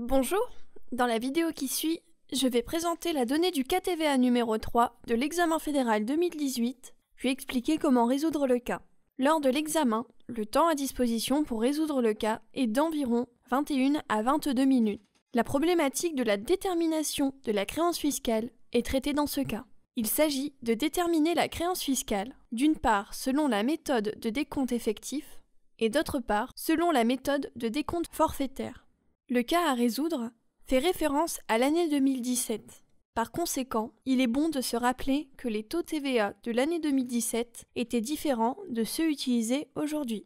Bonjour, dans la vidéo qui suit, je vais présenter la donnée du KTVA numéro 3 de l'examen fédéral 2018, puis expliquer comment résoudre le cas. Lors de l'examen, le temps à disposition pour résoudre le cas est d'environ 21 à 22 minutes. La problématique de la détermination de la créance fiscale est traitée dans ce cas. Il s'agit de déterminer la créance fiscale, d'une part selon la méthode de décompte effectif, et d'autre part selon la méthode de décompte forfaitaire. Le cas à résoudre fait référence à l'année 2017. Par conséquent, il est bon de se rappeler que les taux TVA de l'année 2017 étaient différents de ceux utilisés aujourd'hui.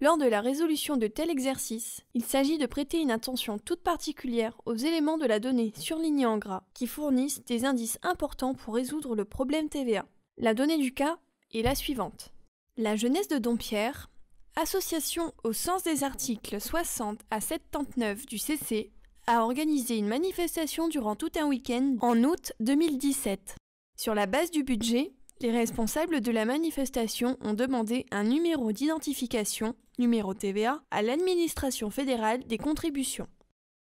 Lors de la résolution de tel exercice, il s'agit de prêter une attention toute particulière aux éléments de la donnée surlignée en gras qui fournissent des indices importants pour résoudre le problème TVA. La donnée du cas est la suivante. La jeunesse de Dompierre association au sens des articles 60 à 79 du CC, a organisé une manifestation durant tout un week-end en août 2017. Sur la base du budget, les responsables de la manifestation ont demandé un numéro d'identification, numéro TVA, à l'administration fédérale des contributions.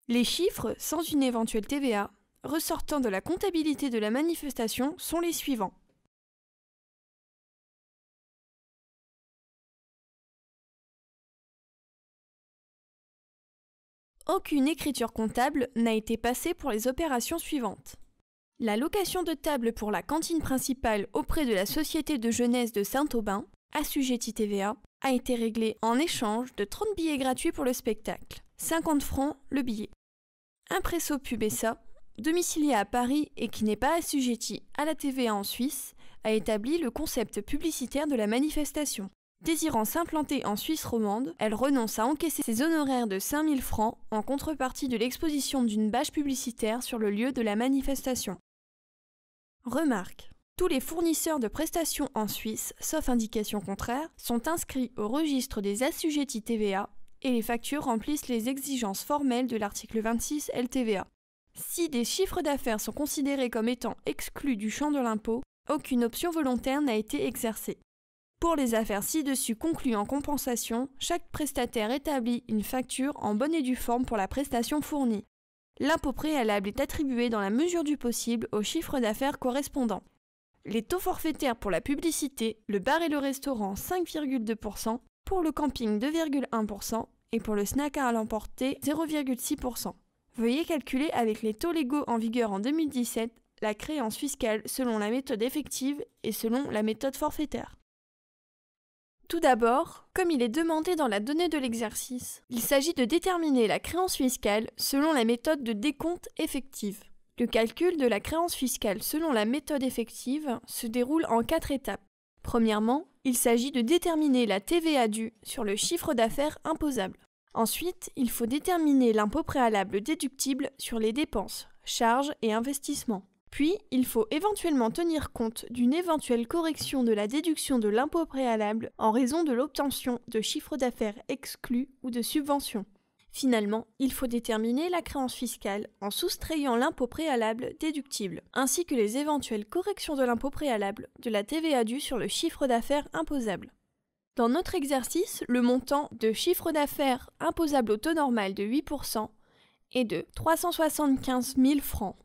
Les chiffres, sans une éventuelle TVA, ressortant de la comptabilité de la manifestation sont les suivants. aucune écriture comptable n'a été passée pour les opérations suivantes. La location de table pour la cantine principale auprès de la Société de jeunesse de Saint-Aubin, assujetti TVA, a été réglée en échange de 30 billets gratuits pour le spectacle, 50 francs le billet. Impresso Pubessa, domicilié à Paris et qui n'est pas assujetti à la TVA en Suisse, a établi le concept publicitaire de la manifestation. Désirant s'implanter en Suisse romande, elle renonce à encaisser ses honoraires de 5000 francs en contrepartie de l'exposition d'une bâche publicitaire sur le lieu de la manifestation. Remarque. Tous les fournisseurs de prestations en Suisse, sauf indication contraire, sont inscrits au registre des assujettis TVA et les factures remplissent les exigences formelles de l'article 26 LTVA. Si des chiffres d'affaires sont considérés comme étant exclus du champ de l'impôt, aucune option volontaire n'a été exercée. Pour les affaires ci-dessus conclues en compensation, chaque prestataire établit une facture en bonne et due forme pour la prestation fournie. L'impôt préalable est attribué dans la mesure du possible au chiffre d'affaires correspondant. Les taux forfaitaires pour la publicité, le bar et le restaurant 5,2%, pour le camping 2,1% et pour le snack à l'emporter 0,6%. Veuillez calculer avec les taux légaux en vigueur en 2017 la créance fiscale selon la méthode effective et selon la méthode forfaitaire. Tout d'abord, comme il est demandé dans la donnée de l'exercice, il s'agit de déterminer la créance fiscale selon la méthode de décompte effective. Le calcul de la créance fiscale selon la méthode effective se déroule en quatre étapes. Premièrement, il s'agit de déterminer la TVA due sur le chiffre d'affaires imposable. Ensuite, il faut déterminer l'impôt préalable déductible sur les dépenses, charges et investissements. Puis, il faut éventuellement tenir compte d'une éventuelle correction de la déduction de l'impôt préalable en raison de l'obtention de chiffres d'affaires exclus ou de subventions. Finalement, il faut déterminer la créance fiscale en soustrayant l'impôt préalable déductible, ainsi que les éventuelles corrections de l'impôt préalable de la TVA due sur le chiffre d'affaires imposable. Dans notre exercice, le montant de chiffre d'affaires imposable au taux normal de 8% est de 375 000 francs.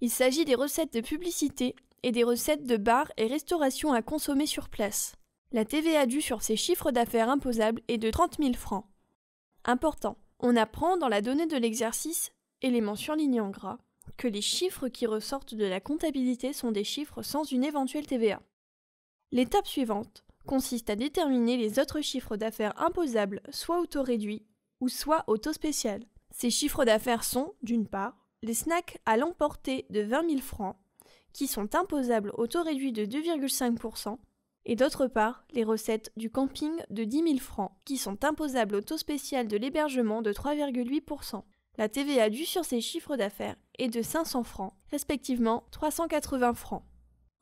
Il s'agit des recettes de publicité et des recettes de bars et restaurations à consommer sur place. La TVA due sur ces chiffres d'affaires imposables est de 30 000 francs. Important, on apprend dans la donnée de l'exercice, élément surligné en gras, que les chiffres qui ressortent de la comptabilité sont des chiffres sans une éventuelle TVA. L'étape suivante consiste à déterminer les autres chiffres d'affaires imposables, soit au taux réduit ou soit au taux spécial. Ces chiffres d'affaires sont, d'une part, les snacks à l'emporter de 20 000 francs, qui sont imposables au taux réduit de 2,5%, et d'autre part les recettes du camping de 10 000 francs, qui sont imposables au taux spécial de l'hébergement de 3,8%. La TVA due sur ces chiffres d'affaires est de 500 francs, respectivement 380 francs.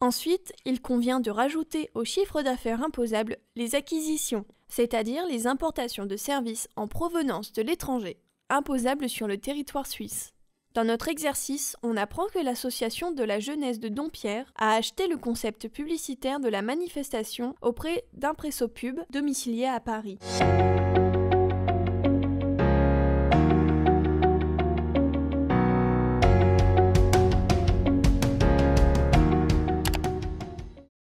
Ensuite, il convient de rajouter aux chiffres d'affaires imposables les acquisitions, c'est-à-dire les importations de services en provenance de l'étranger, imposables sur le territoire suisse. Dans notre exercice, on apprend que l'association de la jeunesse de Dompierre a acheté le concept publicitaire de la manifestation auprès d'un presso-pub domicilié à Paris.